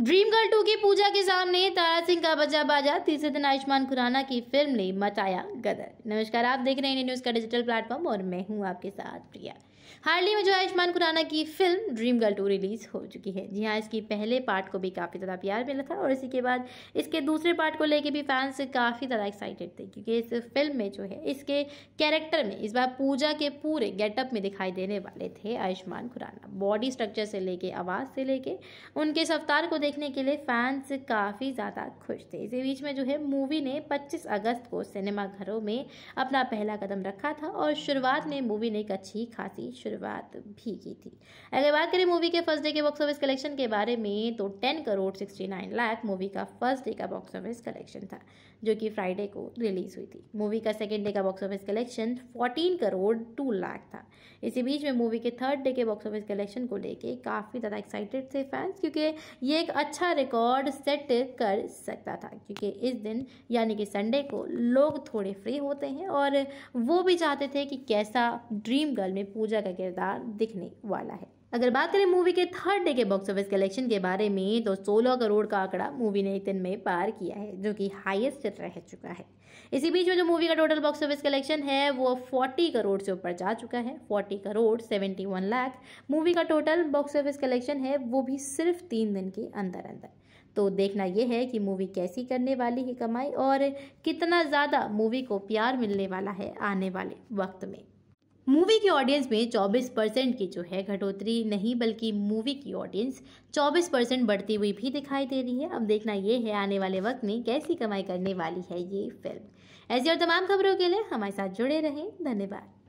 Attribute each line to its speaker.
Speaker 1: dream girl to की पूजा के सामने तारा सिंह का बजा बाजा तीसरे दिन आयुष्मान खुराना की फिल्म ने मचाया गदर नमस्कार आप देख रहे हैं इंडिया न्यूज का डिजिटल प्लेटफॉर्म और मैं हूं आपके साथ प्रिया हाल ही में जो आयुष्मान खुराना की film dream girl two release हो चुकी है जी हाँ इसकी पहले पार्ट को भी काफ़ी ज़्यादा प्यार मिला था और इसी के बाद इसके दूसरे पार्ट को लेके भी फैंस काफ़ी ज़्यादा एक्साइटेड थे क्योंकि इस फिल्म में जो है इसके कैरेक्टर में इस बार पूजा के पूरे गेटअप में दिखाई देने वाले थे आयुष्मान खुराना बॉडी स्ट्रक्चर से लेके आवाज़ से लेके उनके अवतार को देखने के लिए फैंस काफ़ी ज़्यादा खुश थे इसी बीच में जो है मूवी ने पच्चीस अगस्त को सिनेमाघरों में अपना पहला कदम रखा था और शुरुआत में मूवी ने एक अच्छी खासी शुरुआत भी की थी अगर बात करें मूवी के फर्स्ट डे के बॉक्स ऑफिस कलेक्शन के बारे में तो ten crore sixty nine lakh movie का फर्स्ट डे का बॉक्स ऑफिस कलेक्शन था जो कि फ्राइडे को रिलीज हुई थी मूवी का सेकेंड डे का box office collection fourteen crore two lakh था इसी बीच में मूवी के थर्ड डे के बॉक्स ऑफिस कलेक्शन को लेकर काफ़ी ज़्यादा एक्साइटेड थे फैंस क्योंकि ये एक अच्छा रिकॉर्ड सेट कर सकता था क्योंकि इस दिन यानी कि संडे को लोग थोड़े फ्री होते हैं और वो भी चाहते थे कि कैसा ड्रीम गर्ल में पूजा का किरदार दिखने वाला है अगर बात करें मूवी के थर्ड डे के बॉक्स ऑफिस कलेक्शन के बारे में तो 16 करोड़ का आंकड़ा मूवी ने एक दिन में पार किया है जो कि हाईएस्ट रह चुका है इसी बीच में जो मूवी का टोटल बॉक्स ऑफिस कलेक्शन है वो 40 करोड़ से ऊपर जा चुका है 40 करोड़ 71 लाख मूवी का टोटल बॉक्स ऑफिस कलेक्शन है वो भी सिर्फ तीन दिन के अंदर अंदर तो देखना यह है कि मूवी कैसी करने वाली है कमाई और कितना ज़्यादा मूवी को प्यार मिलने वाला है आने वाले वक्त में मूवी की ऑडियंस में 24 परसेंट की जो है घटोतरी नहीं बल्कि मूवी की ऑडियंस 24 परसेंट बढ़ती हुई भी दिखाई दे रही है अब देखना ये है आने वाले वक्त में कैसी कमाई करने वाली है ये फिल्म ऐसी और तमाम खबरों के लिए हमारे साथ जुड़े रहें धन्यवाद